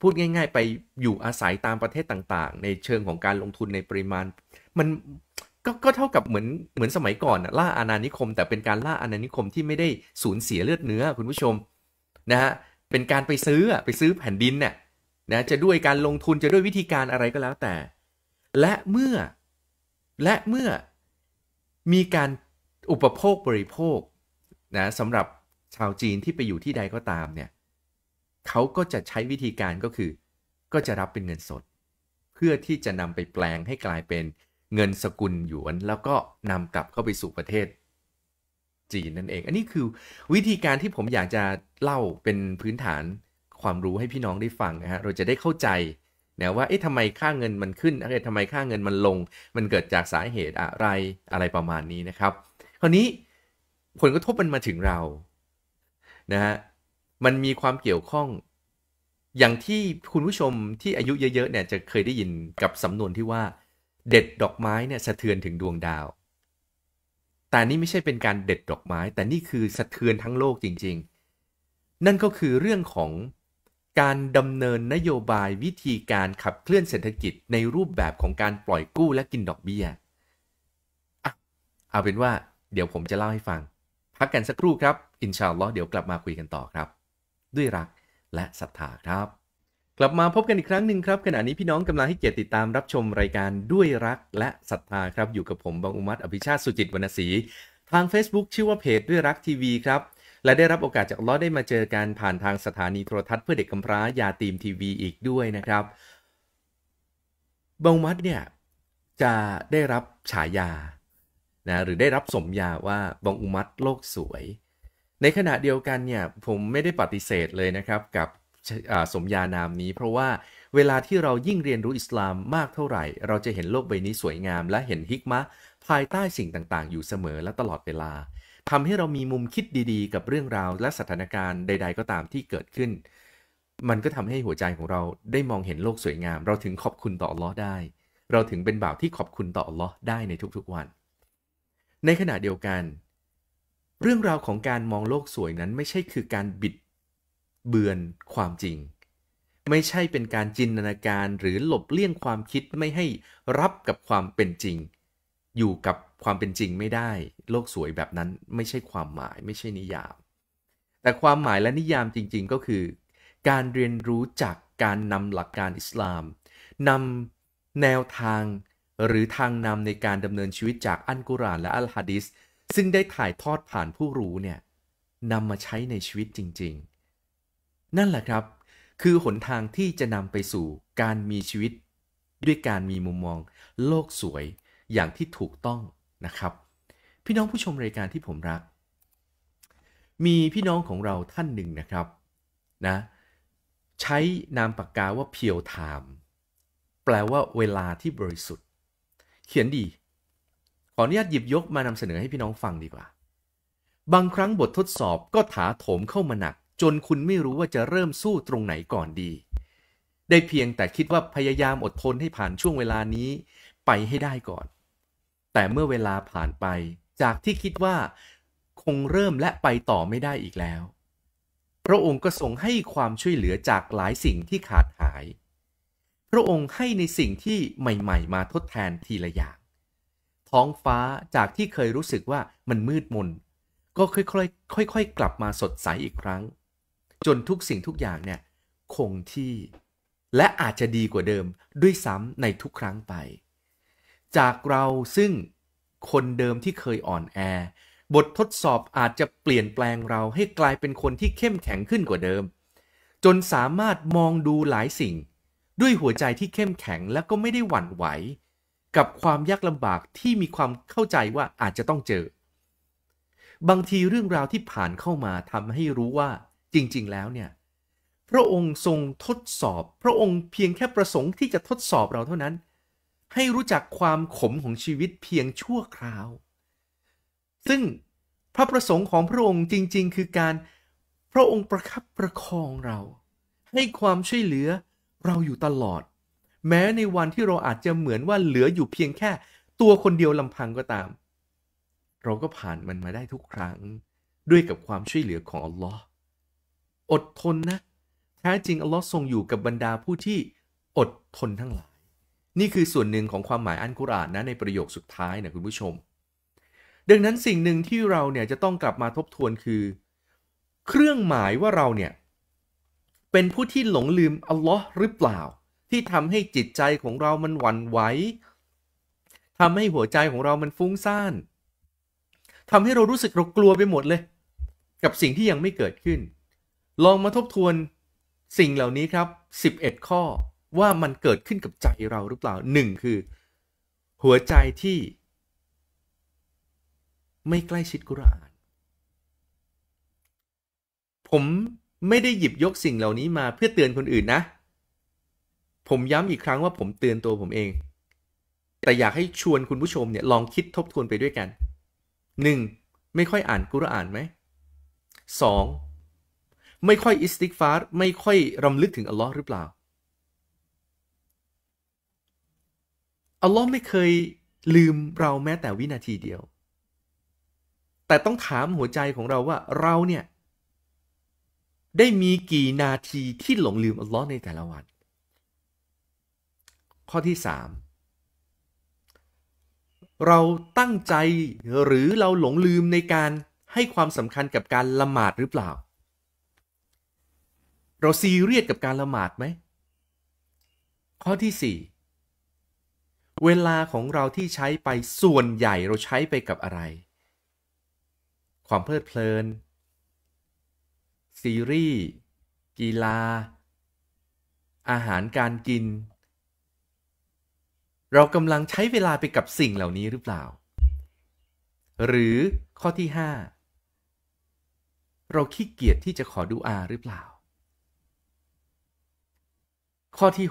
พูดง่าย ๆไปอยู่อาศัยตามประเทศต่างๆ ในเชิงของการลงทุนในปริมาณมันก็ก็เท่ากับเหมือนเหมือนสมัยก่อนล่าอาณานิคม แต่เป็นการล่าอาณานิคมที่ไม่ได้สูญเสียเลือดเนื้อคุณผู้ชมนะฮะเป็นการไปซื้อไปซื้อแผ่นดินเนี่ยนะจะด้วยการลงทุนจะด้วยวิธีการอะไรก็แล้วแต่ และเมื่อและเมื่อมีการอุปโภคบริโภคนะสำหรับชาวจีนที่ไปอยู่ที่ใดก็ตามเนี่ยเขาก็จะใช้วิธีการก็คือ ก็จะรับเป็นเงินสด เพื่อที่จะนำไปแปลงให้กลายเป็นเงินสกุลหยวนแล้วก็นำกลับเข้าไปสู่ประเทศจีนนั่นเอง อันนี้คือวิธีการที่ผมอยากจะเล่าเป็นพื้นฐาน ความรู้ให้พี่น้องได้ฟังนะฮะเราจะได้เข้าใจนะว่าเอ๊ะทำไมค่าเงินมันขึ้นเอ๊ะทำไมค่าเงินมันลง มันเกิดจากสาเหตุอะไรอะไรประมาณนี้นะครับ คราวนี้ผลกระทบมันมาถึงเรานะฮะมันมีความเกี่ยวข้องอย่างที่คุณผู้ชมที่อายุเยอะๆเนี่ยจะเคยได้ยินกับสำนวนที่ว่าเด็ดดอกไม้เนี่ยสะเทือนถึงดวงดาว แต่นี่ไม่ใช่เป็นการเด็ดดอกไม้ แต่นี่คือสะเทือนทั้งโลกจริง ๆ นั่นก็คือเรื่องของการดำเนินนโยบายวิธีการขับเคลื่อนเศรษฐกิจในรูปแบบของการปล่อยกู้และกินดอกเบี้ยเอาเป็นว่าเดี๋ยวผมจะเล่าให้ฟัง พักกันสักครู่ครับอินชาอัลลอฮ์เดี๋ยวกลับมาคุยกันต่อครับด้วยรักและศรัทธาครับกลับมาพบกันอีกครั้งหนึ่งครับ ขณะนี้พี่น้องกำลังให้เกียรติติดตามรับชมรายการด้วยรักและศรัทธาครับ อยู่กับผมบางอุมัตอภิชาติ สุจิตวรรณศรีทาง Facebook ชื่อว่าเพจด้วยรักทีวีครับ และได้รับโอกาสจากล้อได้มาเจอการผ่านทางสถานีโทรทัศน์เพื่อเด็กกำพร้ายาตีมทีวีอีกด้วยนะครับบางอุมัตเนี่ยจะได้รับฉายานะหรือได้รับสมญาว่าบางอุมัตโลกสวย ในขณะเดียวกันเนี่ยผมไม่ได้ปฏิเสธเลยนะครับกับสมญานามนี้เพราะว่าเวลาที่เรายิ่งเรียนรู้อิสลามมากเท่าไหร่ เราจะเห็นโลกใบนี้สวยงามและเห็นฮิกมะภายใต้สิ่งต่างๆ อยู่เสมอและตลอดเวลา ทำให้เรามีมุมคิดดีๆ กับเรื่องราวและสถานการณ์ใด ๆ ก็ตามที่เกิดขึ้น มันก็ทำให้หัวใจของเราได้มองเห็นโลกสวยงาม เราถึงขอบคุณต่อลอได้ เราถึงเป็นบ่าวที่ขอบคุณต่อลอได้ในทุก ๆ วัน ในขณะเดียวกัน เรื่องราวของการมองโลกสวยนั้นไม่ใช่คือการบิดเบือนความจริง ไม่ใช่เป็นการจินตนาการ หรือหลบเลี่ยงความคิดไม่ให้รับกับความเป็นจริง อยู่กับความเป็นจริงไม่ได้ โลกสวยแบบนั้นไม่ใช่ความหมาย ไม่ใช่นิยาม แต่ความหมายและนิยามจริง ๆก็คือ การเรียนรู้จากการนำหลักการอิสลามนำแนวทางหรือทางนำในการดำเนินชีวิตจากอัลกุรอานและอัลฮะดิษซึ่งได้ถ่ายทอดผ่านผู้รู้เนี่ยนำมาใช้ในชีวิตจริง ๆนั่นแหละครับคือ หนทางที่จะนำไปสู่การมีชีวิตด้วยการมีมุมมอง โลกสวย อย่างที่ถูกต้องนะครับ พี่น้องผู้ชมรายการที่ผมรักมีพี่น้องของเราท่านหนึ่งนะครับนะใช้นามปากกาว่าเพียวไทม์แปลว่าเวลาที่บริสุทธิ์ เขียนดี ขออนุญาตหยิบยกมานำเสนอให้พี่น้องฟังดีกว่า บางครั้งบททดสอบก็ถาโถมเข้ามาหนักจนคุณไม่รู้ว่าจะเริ่มสู้ตรงไหนก่อนดี ได้เพียงแต่คิดว่าพยายามอดทนให้ผ่านช่วงเวลานี้ไปให้ได้ก่อน แต่เมื่อเวลาผ่านไป จากที่คิดว่า คงเริ่มและไปต่อไม่ได้อีกแล้ว พระองค์ก็ทรงให้ความช่วยเหลือจากหลายสิ่งที่ขาดหาย พระองค์ให้ในสิ่งที่ใหม่ๆมาทดแทนทีละอย่าง ท้องฟ้าจากที่เคยรู้สึกว่ามันมืดมนก็ค่อยๆค่อยๆกลับมาสดใสอีกครั้งจนทุกสิ่งทุกอย่างเนี่ยคงที่ และอาจจะดีกว่าเดิมด้วยซ้ำในทุกครั้งไป จากเราซึ่งคนเดิมที่เคยอ่อนแอ บททดสอบอาจจะเปลี่ยนแปลงเราให้กลายเป็นคนที่เข้มแข็งขึ้นกว่าเดิม จนสามารถมองดูหลายสิ่ง ด้วยหัวใจที่เข้มแข็งและก็ไม่ได้หวั่นไหวกับความยากลำบากที่มีความเข้าใจว่าอาจจะต้องเจอบางทีเรื่องราวที่ผ่านเข้ามาทำให้รู้ว่าจริงๆแล้ว เนี่ย พระองค์ทรงทดสอบพระองค์เพียงแค่ประสงค์ที่จะทดสอบเราเท่านั้น ให้รู้จักความขมของชีวิตเพียงชั่วคราว ซึ่งพระประสงค์ของพระองค์จริง ๆ คือการพระองค์ประคับประคองเรา ให้ความช่วยเหลือเราอยู่ตลอด แม้ในวันที่เราอาจจะเหมือนว่าเหลืออยู่เพียงแค่ตัวคนเดียวลำพังก็ตาม เราก็ผ่านมันมาได้ทุกครั้งด้วยกับความช่วยเหลือของอัลลอฮอดทนนะแท้จริงอัลลอฮ์ทรงอยู่กับบรรดาผู้ที่อดทนทั้งหลาย นี่คือส่วนหนึ่งของความหมายอันกุรอานนะ ในประโยคสุดท้ายนะคุณผู้ชม ดังนั้นสิ่งหนึ่งที่เราเนี่ยจะต้องกลับมาทบทวนคือ เครื่องหมายว่าเราเนี่ยเป็นผู้ที่หลงลืมอัลลอฮ์หรือเปล่า ที่ทำให้จิตใจของเรามันหวั่นไหวทำให้หัวใจของเรามันฟุ้งซ่านทำให้เรารู้สึกเรากลัวไปหมดเลย กับสิ่งที่ยังไม่เกิดขึ้นลองมาทบทวนสิ่งเหล่านี้ครับ 11 ข้อว่ามันเกิดขึ้นกับใจเราหรือเปล่า 1 คือ หัวใจที่ ไม่ใกล้ชิดกุรอาน ผมไม่ได้หยิบยกสิ่งเหล่านี้มาเพื่อเตือนคนอื่นนะ ผมย้ำอีกครั้งว่าผมเตือนตัวผมเอง แต่อยากให้ชวนคุณผู้ชมเนี่ยลองคิดทบทวนไปด้วยกัน 1. ไม่ค่อยอ่านกุรอานไหม 2. ไม่ค่อยอิสติกฟาร์ไม่ค่อยรำลึกถึงอัลลอฮ์หรือเปล่าอัลลอฮ์ไม่เคยลืมเราแม้แต่วินาทีเดียว แต่ต้องถามหัวใจของเราว่าเราเนี่ย ได้มีกี่นาทีที่หลงลืมอัลลอฮ์ในแต่ละวัน ข้อที่สามเราตั้งใจหรือเราหลงลืมในการให้ความสำคัญกับการละหมาดหรือเปล่าเราซีเรียสกับการละหมาดไหม ข้อที่ 4 เวลาของเราที่ใช้ไปส่วนใหญ่เราใช้ไปกับอะไร ความเพลิดเพลิน ซีรีส์ กีฬา อาหารการกิน เรากำลังใช้เวลาไปกับสิ่งเหล่านี้หรือเปล่า หรือข้อที่ 5 เราขี้เกียจที่จะขอดูอาหรือเปล่าข้อที่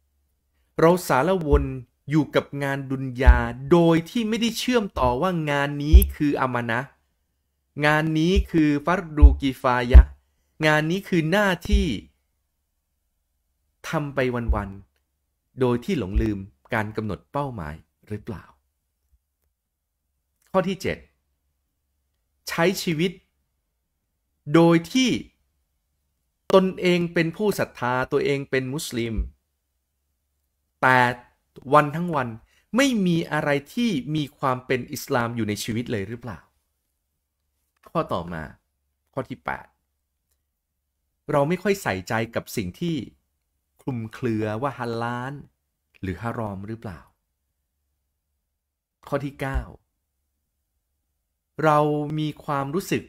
6 เราสารวนอยู่กับงานดุนยาโดยที่ไม่ได้เชื่อมต่อว่างานนี้คืออามานะงานนี้คือฟัรดูกีฟายะ งานนี้คือหน้าที่ทำไปวัน ๆ โดยที่หลงลืมการกำหนดเป้าหมายหรือเปล่า ข้อที่ 7 ใช้ชีวิต โดยที่ตนเองเป็นผู้ศรัทธาตัวเองเป็นมุสลิมแต่ วันทั้งวันไม่มีอะไรที่มีความเป็นอิสลามอยู่ในชีวิตเลยหรือเปล่า ข้อต่อมา ข้อที่ 8 เราไม่ค่อยใส่ใจกับสิ่งที่คลุมเครือว่าฮัลลานหรือฮารอมหรือเปล่า ข้อที่ 9 เรามีความรู้สึก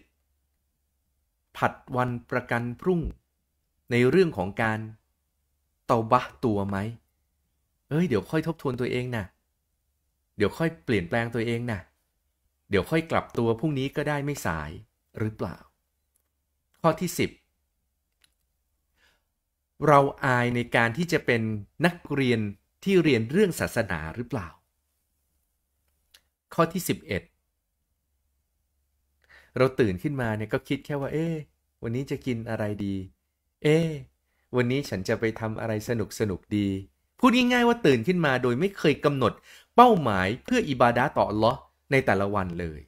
ผัดวันประกันพรุ่งในเรื่องของการเตาบะตัวไหม เอ้ยเดี๋ยวค่อยทบทวนตัวเองนะเดี๋ยวค่อยเปลี่ยนแปลงตัวเองนะเดี๋ยวค่อยกลับตัวพรุ่งนี้ก็ได้ไม่สายหรือเปล่า ข้อที่ 10 เราอายในการที่จะเป็นนักเรียนที่เรียนเรื่องศาสนาหรือเปล่า ข้อที่ 11 เราตื่นขึ้นมาเนี่ยก็คิดแค่ว่า เอ๊วันนี้จะกินอะไรดีเอ๊วันนี้ฉันจะไปทำอะไรสนุกสนุกดี พูดง่ายๆว่าตื่นขึ้นมาโดยไม่เคยกำหนดเป้าหมายเพื่ออิบาดาต่อเลาะในแต่ละวันเลย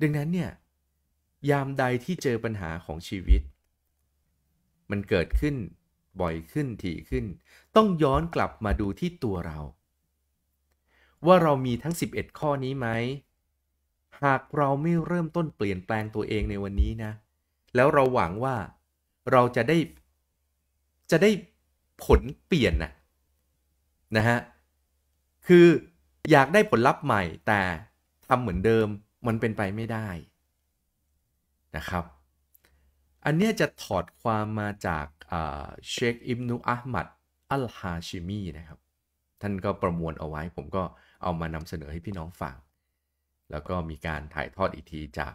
ดังนั้นเนี่ยยามใดที่เจอปัญหาของชีวิต มันเกิดขึ้น บ่อยขึ้นถี่ขึ้น ต้องย้อนกลับมาดูที่ตัวเรา ว่าเรามีทั้ง 11 ข้อนี้ไหม หากเราไม่เริ่มต้นเปลี่ยนแปลงตัวเองในวันนี้นะ แล้วเราหวังว่าเราจะได้จะได้ผลเปลี่ยนนะนะฮะคืออยากได้ผลลัพธ์ใหม่แต่ทำเหมือนเดิมมันเป็นไปไม่ได้ นะครับ อันนี้จะถอดความมาจากเชคอิมนุอัลมัดอัลฮาชิมีนะครับท่านก็ประมวลเอาไว้ผมก็เอามานำเสนอให้พี่น้องฟังแล้วก็มีการถ่ายทอดอีกทีจาก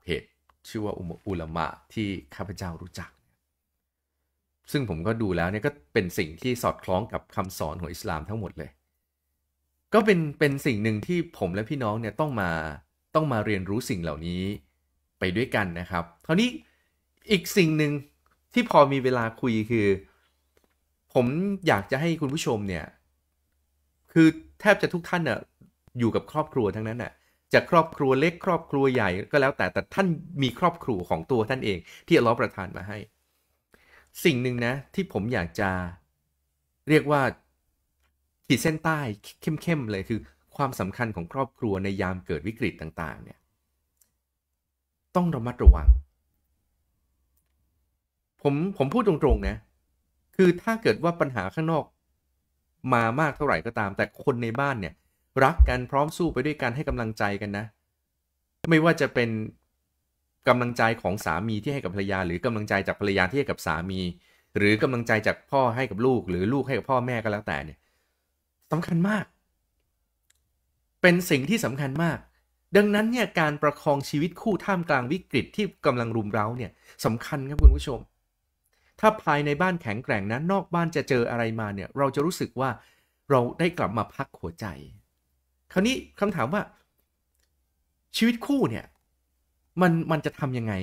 เพจชื่อว่าอุลามะที่ข้าพเจ้ารู้จักซึ่งผมก็ดูแล้วเนี่ยก็เป็นสิ่งที่สอดคล้องกับคำสอนของอิสลามทั้งหมดเลย ก็เป็นเป็นสิ่งหนึ่งที่ผมและพี่น้องเนี่ยต้องมาต้องมาเรียนรู้สิ่งเหล่านี้ไปด้วยกันนะครับคราวนี้อีกสิ่งหนึ่งที่พอมีเวลาคุยคือ ผมอยากจะให้คุณผู้ชมเนี่ยคือแทบจะทุกท่านน่ะอยู่กับครอบครัวทั้งนั้นน่ะจะครอบครัวเล็กครอบครัวใหญ่ก็แล้วแต่แต่ท่านมีครอบครัวของตัวท่านเองที่อัลลอฮ์ประทานมาให้สิ่งหนึ่งนะที่ผมอยากจะเรียกว่า ขีดเส้นใต้เข้มๆเลยคือความสำคัญของครอบครัวในยามเกิดวิกฤตต่าง ๆ เนี่ย ต้องระมัดระวัง ผมผมพูดตรงๆนะคือถ้าเกิดว่าปัญหาข้างนอกมามากเท่าไหร่ก็ตาม แต่คนในบ้านเนี่ย รักกันพร้อมสู้ไปด้วยกันให้กำลังใจกันนะ ไม่ว่าจะเป็นกำลังใจของสามีที่ให้กับภรรยา หรือกำลังใจจากภรรยาที่ให้กับสามี หรือกำลังใจจากพ่อให้กับลูกหรือลูกให้กับพ่อแม่ก็แล้วแต่เนี่ยสำคัญมาก เป็นสิ่งที่สำคัญมาก ดังนั้นเนี่ยการประคองชีวิตคู่ท่ามกลางวิกฤตที่กำลังรุมเร้าเนี่ยสำคัญครับคุณผู้ชม ถ้าภายในบ้านแข็งแกร่งนะนอกบ้านจะเจออะไรมาเนี่ยเราจะรู้สึกว่าเราได้กลับมาพักหัวใจ คราวนี้คำถามว่าชีวิตคู่เนี่ยมันมันจะทำยังไง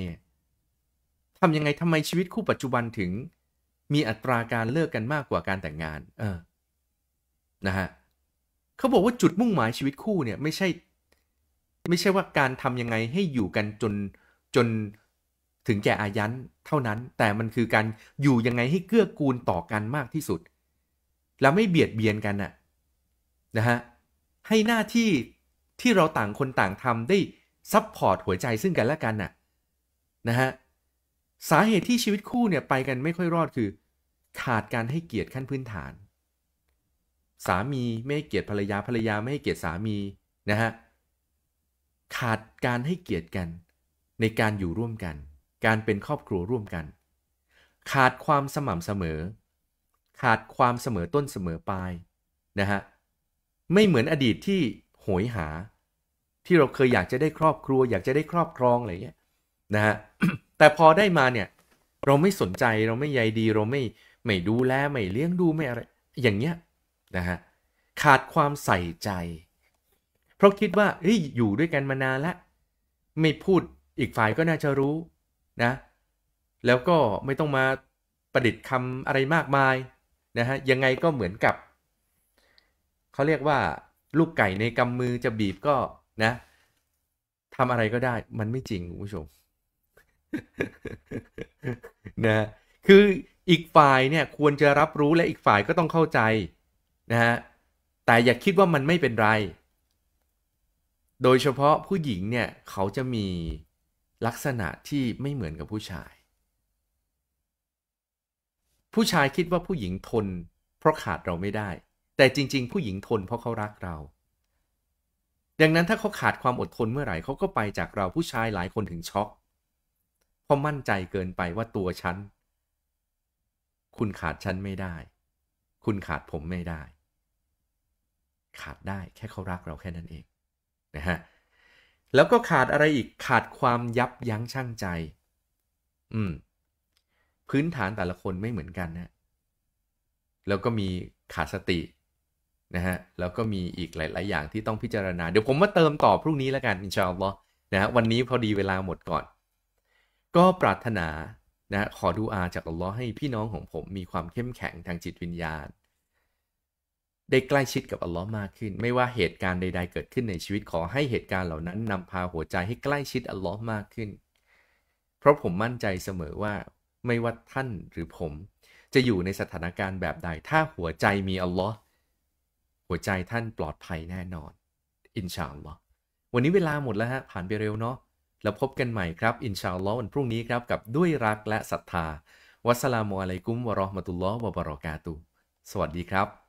ทำยังไงทำไมชีวิตคู่ปัจจุบันถึงมีอัตราการเลิกกันมากกว่าการแต่งงาน เออ นะฮะ เขาบอกว่าจุดมุ่งหมายชีวิตคู่เนี่ยไม่ใช่ ไม่ใช่ว่าการทำยังไงให้อยู่กันจนจนถึงแก่อายันเท่านั้น แต่มันคือการอยู่ยังไงให้เกื้อกูลต่อกันมากที่สุด แล้วไม่เบียดเบียนกันน่ะนะฮะให้หน้าที่ที่เราต่างคนต่างทำได้ซับพอร์ตหัวใจซึ่งกันและกันน่ะนะฮะสาเหตุที่ชีวิตคู่เนี่ยไปกันไม่ค่อยรอดคือ ขาดการให้เกียรติขั้นพื้นฐาน สามีไม่ให้เกียรติภรรยาภรรยาไม่ให้เกียรติสามีนะฮะขาดการให้เกียรติกันในการอยู่ร่วมกัน การเป็นครอบครัวร่วมกันขาดความสม่ำเสมอ ขาดความเสมอต้นเสมอ ปลายนะฮะไม่เหมือนอดีตที่โหยหาที่เราเคยอยากจะได้ครอบครัวอยากจะได้ครอบครองอะไรเงี้ยนะฮะ แต่พอได้มาเนี่ยเราไม่สนใจเราไม่ใยดีเราไม่ไม่ดูแล ไม่เลี้ยงดูไม่อะไรอย่างเงี้ยนะฮะขาดความใส่ใจ เพราะคิดว่าเฮ้ยอยู่ด้วยกันมานานละไม่พูดอีกฝ่ายก็น่าจะรู้นะแล้วก็ไม่ต้องมาประดิษฐ์คำอะไรมากมายนะฮะยังไงก็เหมือนกับเขาเรียกว่าลูกไก่ในกำมือจะบีบก็นะทำอะไรก็ได้มันไม่จริงคุณผู้ชมนะคืออีกฝ่ายเนี่ยควรจะรับรู้และอีกฝ่ายก็ต้องเข้าใจนะฮะแต่อย่าคิดว่ามันไม่เป็นไร โดยเฉพาะผู้หญิงเนี่ยเขาจะมีลักษณะที่ไม่เหมือนกับผู้ชาย ผู้ชายคิดว่าผู้หญิงทนเพราะขาดเราไม่ได้ แต่จริง ๆ ผู้หญิงทนเพราะเขารักเราดังนั้นถ้าเขาขาดความอดทนเมื่อไหร่เขาก็ไปจากเราผู้ชายหลายคนถึงช็อกเพราะมั่นใจเกินไปว่าตัวฉัน คุณขาดฉันไม่ได้ คุณขาดผมไม่ได้ ขาดได้แค่เขารักเราแค่นั้นเองนะฮะแล้วก็ขาดอะไรอีกขาดความยับยั้งชั่งใจ อืมพื้นฐานแต่ละคนไม่เหมือนกันนะแล้วก็มีขาดสตินะฮะแล้วก็มีอีกหลาย ๆ อย่างที่ต้องพิจารณา เดี๋ยวผมมาเติมต่อพรุ่งนี้แล้วกันอินชาอัลลอฮ์นะฮะวันนี้พอดีเวลาหมดก่อน ก็ปรารถนานะขอดูอาจากอัลลอฮ์ให้พี่น้องของผมมีความเข้มแข็งทางจิตวิญญาณ ได้ใกล้ชิดกับอัลลอฮ์มากขึ้น ไม่ว่าเหตุการณ์ใด ๆ เกิดขึ้นในชีวิต ขอให้เหตุการณ์เหล่านั้นนำพาหัวใจให้ใกล้ชิดอัลลอฮ์มากขึ้น เพราะผมมั่นใจเสมอว่าไม่ว่าท่านหรือผมจะอยู่ในสถานการณ์แบบใด ถ้าหัวใจมีอัลลอฮ์ใจท่านปลอดภัยแน่นอน อินชาอัลลอฮ์วันนี้เวลาหมดแล้วฮะ ผ่านไปเร็วเนาะแล้วพบกันใหม่ครับ อินชาอัลลอฮ์วันพรุ่งนี้ครับ กับด้วยรักและศรัทธา วัสสลามุอะลัยกุมวะราะห์มะตุลลอฮ์วะบะเราะกาตุ สวัสดีครับ